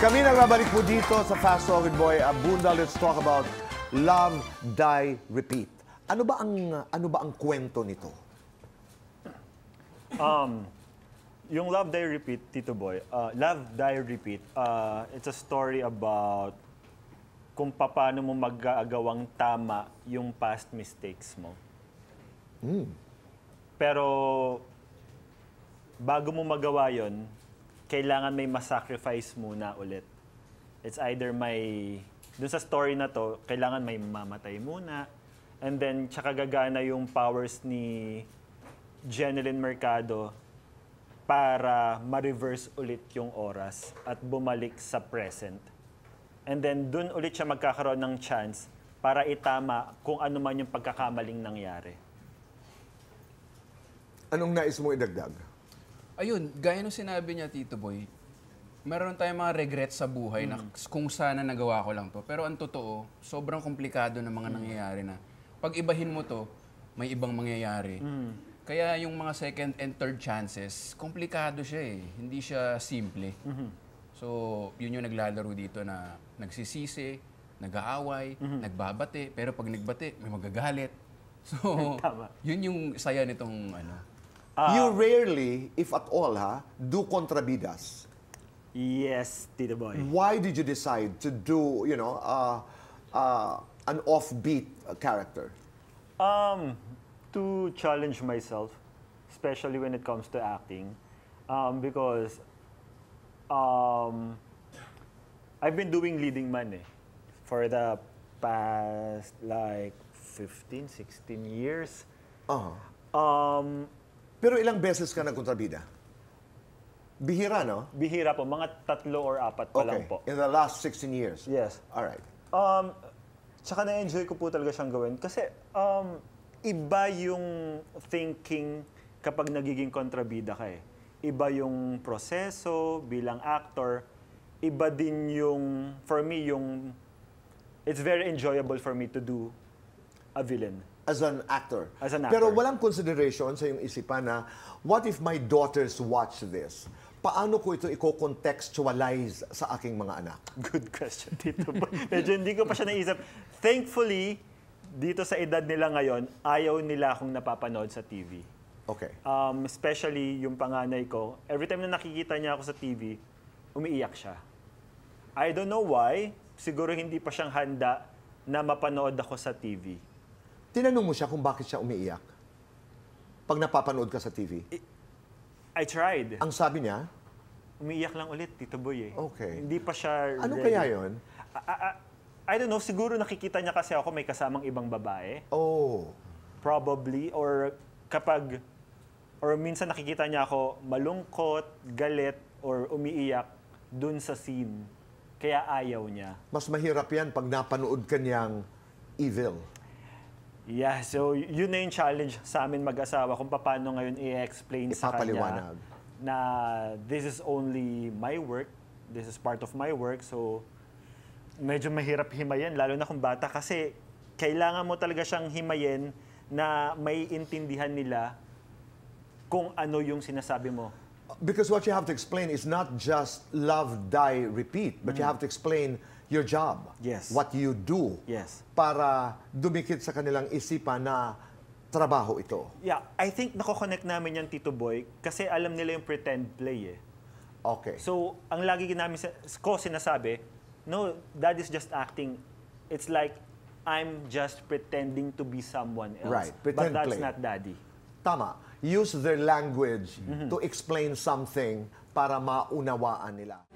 Kami na babalik po dito sa Fast Talking Boy Abunda. Let's talk about Love, Die, Repeat. Ano ba ang ano ba ang kwento nito? Um, yung Love, Die, Repeat, Tito Boy, uh, Love, Die, Repeat, uh, it's a story about kung paano mo magagawang tama yung past mistakes mo. Mm. Pero bago mo magawa yon kailangan may masacrifice muna ulit. It's either may, dun sa story na to, kailangan may mamatay muna, and then tsaka gagana yung powers ni Jeneline Mercado para ma-reverse ulit yung oras at bumalik sa present. And then dun ulit siya magkakaroon ng chance para itama kung ano man yung pagkakamaling nangyari. Anong nais mong idagdag? ayun, gaya nung sinabi niya, Tito Boy, meron tayong mga regret sa buhay mm. na kung sana nagawa ko lang to. Pero ang totoo, sobrang komplikado ng mga mm. nangyayari na. Pag ibahin mo to, may ibang mangyayari. Mm. Kaya yung mga second and third chances, komplikado siya eh. Hindi siya simple. Mm-hmm. So, yun yung naglalaro dito na nagsisisi, nag-aaway, mm-hmm. nagbabate. Pero pag nagbate, may magagalit. So, yun yung saya nitong ano, you um, rarely, if at all, ha, do contrabidas. Yes, Tito Boy. Why did you decide to do, you know, uh, uh, an offbeat character? Um, to challenge myself, especially when it comes to acting, um, because um, I've been doing leading man eh, for the past like 15, 16 years. Uh-huh. Um, Pero ilang beses ka nagkontrabida? Bihira, no? Bihira po, mga tatlo or apat pa okay. lang po. In the last 16 years? Yes. All right. Um, tsaka na-enjoy ko po talaga siyang gawin. Kasi um, iba yung thinking kapag nagiging kontrabida ka eh. Iba yung proseso bilang actor. Iba din yung, for me, yung, it's very enjoyable for me to do a villain as an actor. As an actor. Pero walang consideration sa yung isipan na, what if my daughters watch this? paano ko ito i-contextualize sa aking mga anak? Good question, Tito. Medyo hindi ko pa siya naisip. Thankfully, dito sa edad nila ngayon, ayaw nila akong napapanood sa TV. Okay. Um, especially yung panganay ko, every time na nakikita niya ako sa TV, umiiyak siya. I don't know why, siguro hindi pa siyang handa na mapanood ako sa TV. Tinanong mo siya kung bakit siya umiiyak? Pag napapanood ka sa TV? I, I tried. Ang sabi niya? Umiiyak lang ulit, Tito Boy eh. Okay. Hindi pa siya Ano kaya yon? I, I, I don't know, siguro nakikita niya kasi ako may kasamang ibang babae. Oh. Probably, or kapag, or minsan nakikita niya ako malungkot, galit, or umiiyak dun sa scene. Kaya ayaw niya. Mas mahirap yan pag napanood ka niyang evil. Yeah, so yun na yung challenge sa amin mag-asawa kung paano ngayon i-explain sa kanya na this is only my work, this is part of my work, so medyo mahirap himayin, lalo na kung bata kasi kailangan mo talaga siyang himayin na may intindihan nila kung ano yung sinasabi mo. Because what you have to explain is not just love, die, repeat, but mm. you have to explain your job. Yes. What you do. Yes. Para dumikit sa kanilang isipan na trabaho ito. Yeah, I think nako-connect namin yan, Tito Boy, kasi alam nila yung pretend play eh. Okay. So, ang lagi namin sa, ko sinasabi, no, that is just acting. It's like, I'm just pretending to be someone else. Right, pretend But that's play. not daddy. Tama. Use their language mm -hmm. to explain something para maunawaan nila.